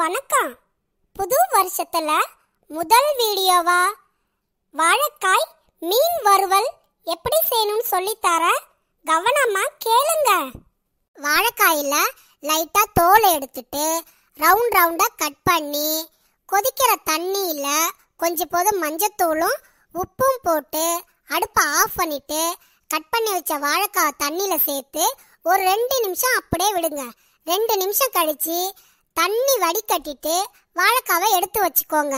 வணக்கம் புது வருஷத்துல முதல் வீடியோவா வாழைக்காய் மீன் வறுவல் எப்படி செய்யணும்னு தர கவனமா கேளுங்க வாழைக்காயில லைட்டா தோலை எடுத்துட்டு ரவுண்ட் ரவுண்டா கட் பண்ணி கொதிக்கிற தண்ணியில கொஞ்சம் போது மஞ்சத்தூளும் உப்பும் போட்டு அடுப்பை ஆஃப் பண்ணிட்டு கட் பண்ணி வச்ச வாழைக்காய் தண்ணியில் சேர்த்து ஒரு ரெண்டு நிமிஷம் அப்படியே விடுங்க ரெண்டு நிமிஷம் கழித்து தண்ணி வடிகட்டிட்டு வாழைக்காவை எடுத்து வச்சுக்கோங்க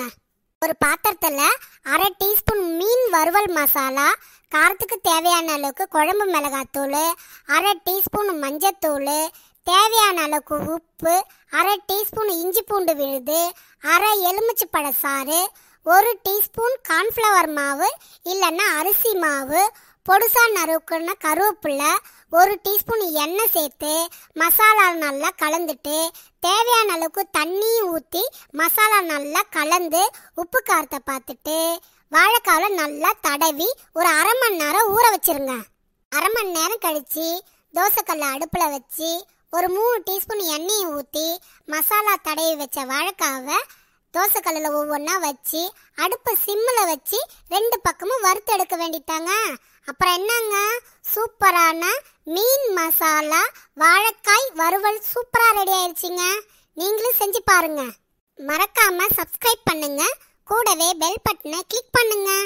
ஒரு பாத்திரத்தில் அரை டீஸ்பூன் மீன் வறுவல் மசாலா காரத்துக்கு தேவையான அளவுக்கு குழம்பு மிளகாத்தூள் அரை டீஸ்பூன் மஞ்சத்தூள் தேவையான அளவுக்கு உப்பு அரை டீஸ்பூன் இஞ்சி பூண்டு விழுது அரை எலுமிச்சு பழ சாறு ஒரு டீஸ்பூன் கார்ன்ஃப்ளவர் மாவு இல்லைன்னா அரிசி மாவு பொடுசா நறுக்குன கருவேப்பிலை ஒரு டீஸ்பூன் எண்ணெய் சேர்த்து மசாலா நல்லா கலந்துட்டு தேவையான அளவுக்கு தண்ணியும் ஊற்றி மசாலா நல்லா கலந்து உப்பு காரத்தை பார்த்துட்டு வாழைக்காவில் நல்லா தடவி ஒரு அரை மணி நேரம் ஊற வச்சிருங்க அரை மணி நேரம் கழித்து தோசைக்கல்லை அடுப்பில் வச்சு ஒரு மூணு டீஸ்பூன் எண்ணெயை ஊற்றி மசாலா தடவி வச்ச வாழைக்காவை தோசைக்கல்லில் ஒவ்வொன்றா வச்சு அடுப்பு சிம்மில் வச்சு ரெண்டு பக்கமும் வறுத்து எடுக்க வேண்டிட்டாங்க அப்புறம் என்னங்க சூப்பரான மீன் மசாலா வாழைக்காய் வறுவல் சூப்பராக ரெடி ஆயிடுச்சிங்க நீங்களும் செஞ்சு பாருங்க மறக்காம சப்ஸ்கிரைப் பண்ணுங்க கூடவே பெல் பட்டனை கிளிக் பண்ணுங்க